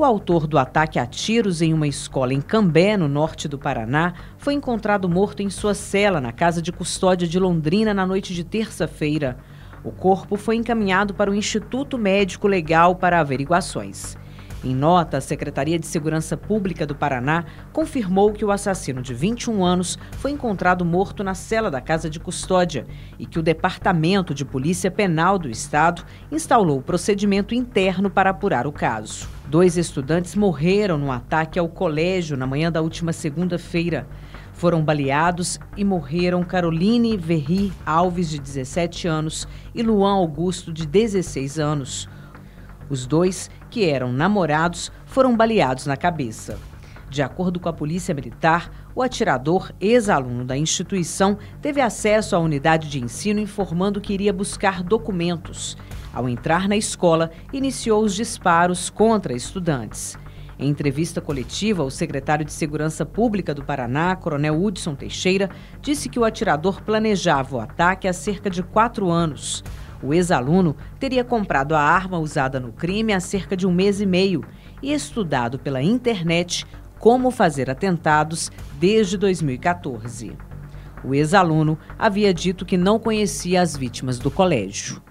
O autor do ataque a tiros em uma escola em Cambé, no norte do Paraná, foi encontrado morto em sua cela na casa de custódia de Londrina na noite de terça-feira. O corpo foi encaminhado para o Instituto Médico Legal para averiguações. Em nota, a Secretaria de Segurança Pública do Paraná confirmou que o assassino de 21 anos foi encontrado morto na cela da casa de custódia e que o Departamento de Polícia Penal do Estado instaurou o procedimento interno para apurar o caso. Dois estudantes morreram no ataque ao colégio na manhã da última segunda-feira. Foram baleados e morreram Caroline Verri Alves, de 17 anos, e Luan Augusto, de 16 anos. Os dois que eram namorados, foram baleados na cabeça. De acordo com a Polícia Militar, o atirador, ex-aluno da instituição, teve acesso à unidade de ensino informando que iria buscar documentos. Ao entrar na escola, iniciou os disparos contra estudantes. Em entrevista coletiva, o secretário de Segurança Pública do Paraná, Coronel Hudson Teixeira, disse que o atirador planejava o ataque há cerca de quatro anos. O ex-aluno teria comprado a arma usada no crime há cerca de um mês e meio e estudado pela internet como fazer atentados desde 2014. O ex-aluno havia dito que não conhecia as vítimas do colégio.